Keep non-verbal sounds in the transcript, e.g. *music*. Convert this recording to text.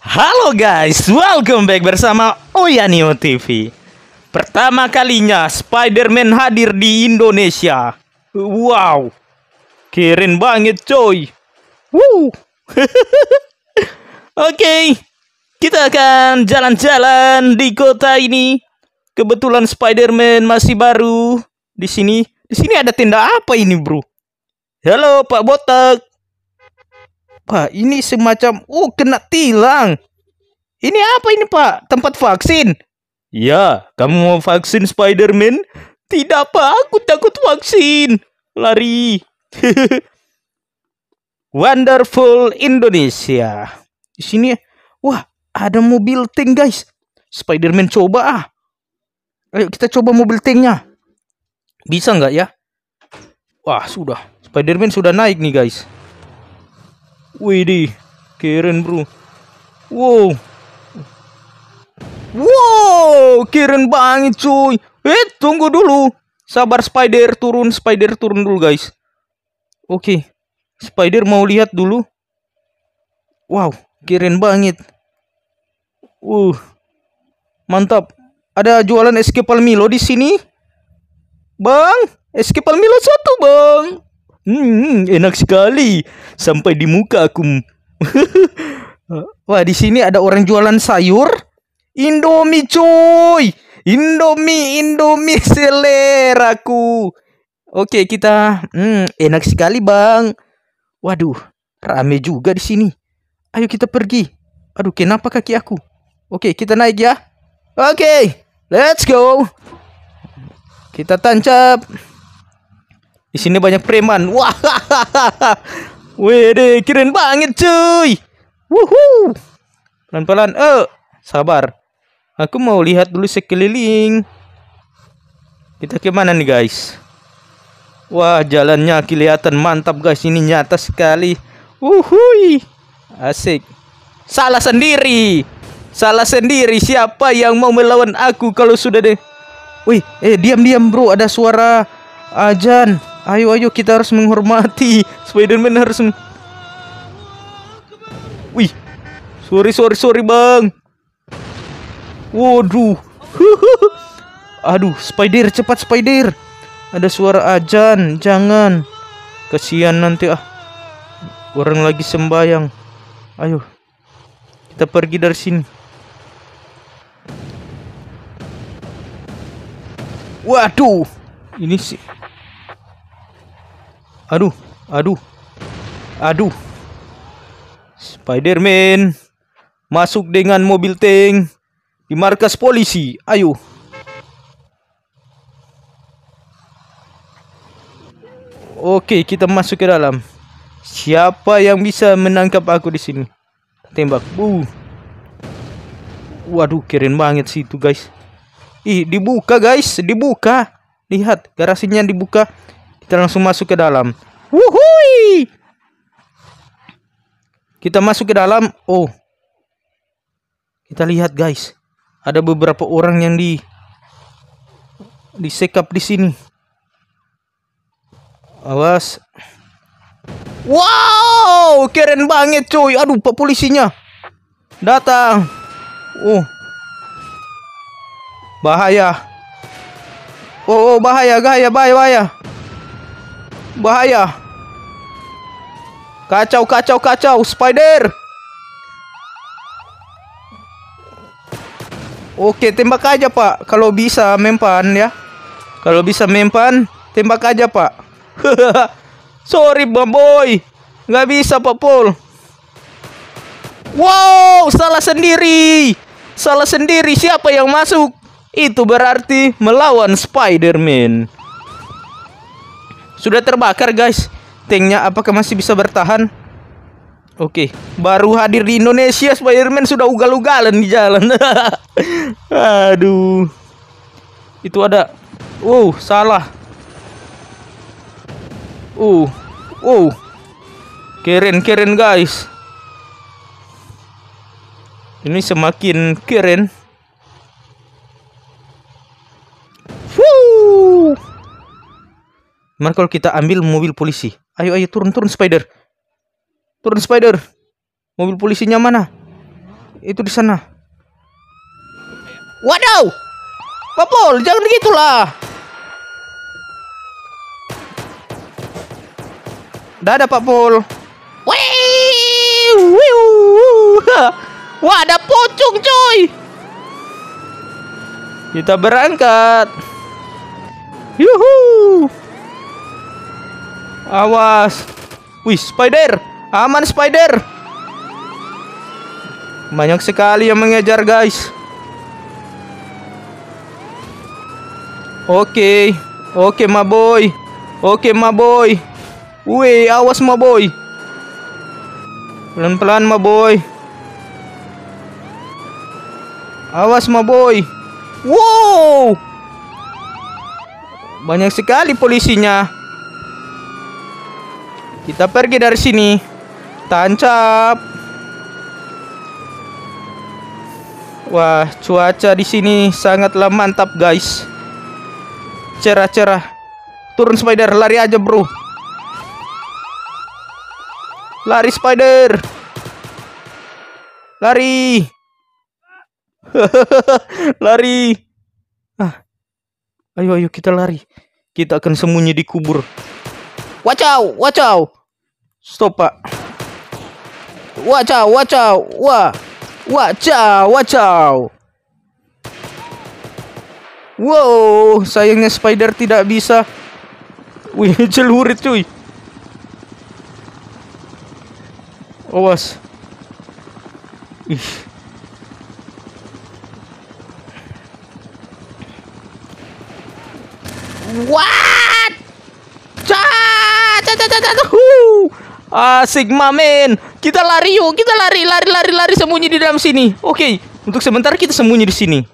Halo guys, welcome back bersama Oyanio TV. Pertama kalinya Spider-Man hadir di Indonesia. Wow. Keren banget coy. Woo. *laughs* Oke, kita akan jalan-jalan di kota ini. Kebetulan Spider-Man masih baru di sini. Di sini ada tenda apa ini, Bro? Halo Pak Botak. Pak, ini semacam oh kena tilang. Ini apa ini, Pak? Tempat vaksin. Ya, kamu mau vaksin Spider-Man? Tidak, Pak. Aku takut vaksin. Lari. *laughs* Wonderful Indonesia. Di sini wah, ada mobil tank, guys. Spider-Man coba ah. Ayo kita coba mobil tanknya. Bisa nggak ya? Wah, sudah. Spider-Man sudah naik nih, guys. Widih, keren bro. Wow. Wow, keren banget cuy. Eh, tunggu dulu. Sabar spider turun, spider turun dulu guys. Oke. Okay. Spider mau lihat dulu. Wow, keren banget. Uh. Mantap. Ada jualan es kepal Milo di sini. Bang, es kepal Milo satu, Bang. Hmm, enak sekali. Sampai di muka aku. *laughs* Wah, di sini ada orang jualan sayur. Indomie cuy. Indomie, Indomie *laughs* seleraku. Oke, kita hmm, enak sekali, Bang. Waduh, rame juga di sini. Ayo kita pergi. Aduh, kenapa kaki aku? Oke, kita naik ya. Oke, let's go. Kita tancap. Di sini banyak preman. Wah. *laughs* Wede, keren banget, cuy. Wuhu. Pelan-pelan. Eh, sabar. Aku mau lihat dulu sekeliling. Kita ke mana nih, guys? Wah, jalannya kelihatan mantap, guys. Ini nyata sekali. Wuhui. Asik. Salah sendiri. Salah sendiri. Siapa yang mau melawan aku kalau sudah deh? Wih, eh diam-diam, Bro. Ada suara ajan. Ayo ayo kita harus menghormati *laughs* Spiderman harus men Wih Sorry sorry sorry bang Waduh *laughs* Aduh spider cepat spider Ada suara ajan Jangan Kesian nanti ah Orang lagi sembayang Ayo Kita pergi dari sini Waduh Ini sih Aduh, aduh. Aduh. Spider-Man masuk dengan mobil tank di markas polisi. Ayo. Oke, kita masuk ke dalam. Siapa yang bisa menangkap aku di sini? Tembak. Uh. Waduh, keren banget sih itu, guys. Ih, dibuka, guys. Dibuka. Lihat, garasinya dibuka. Kita langsung masuk ke dalam. Wuhui! Kita masuk ke dalam. Oh. Kita lihat guys. Ada beberapa orang yang di disekap di sini. Awas. Wow, keren banget coy. Aduh, pak polisinya. Datang. Oh. Bahaya. Oh, oh bahaya, bahaya, bahaya, bahaya. Bahaya. Kacau, kacau, kacau. Spider. Oke, tembak aja, Pak. Kalau bisa mempan ya. Kalau bisa mempan, tembak aja, Pak. *laughs* Sorry, Bamboy. Nggak bisa, Pak Pol. Wow, salah sendiri. Salah sendiri siapa yang masuk? Itu berarti melawan Spider-Man. Sudah terbakar guys. Tanknya apakah masih bisa bertahan? Oke, okay. baru hadir di Indonesia Spiderman man sudah ugal-ugalan di jalan. *laughs* Aduh. Itu ada. Wow, uh, salah. Uh. Wow. Uh. Keren, keren guys. Ini semakin keren. Gimana kalau kita ambil mobil polisi? Ayo, ayo, turun, turun, Spider. Turun, Spider. Mobil polisinya mana? Itu di sana. Waduh! Popol, jangan begitulah. ada Pak Pol. Wah, ada pocong, coy. Kita berangkat. Yuhuu. Awas. Wih, spider. Aman spider. Banyak sekali yang mengejar, guys. Oke. Oke, ma boy. Oke, ma boy. Wih, awas ma boy. Pelan-pelan ma boy. Awas ma boy. Wow. Banyak sekali polisinya. Kita pergi dari sini. Tancap. Wah, cuaca di sini sangatlah mantap, guys. Cerah-cerah. Turun spider, lari aja, Bro. Lari spider. Lari. *laughs* lari. Ah. Ayo ayo kita lari. Kita akan sembunyi di kubur. Wacau, wacau. Stop, Pak. watch wajah, wah. watch out. Wow, sayangnya spider tidak bisa. Wih, *laughs* celurit cuy. Awas. Ih. Wah! Ah, Sigma men. Kita lari yuk, kita lari, lari, lari, lari sembunyi di dalam sini. Oke, okay. untuk sementara kita sembunyi di sini.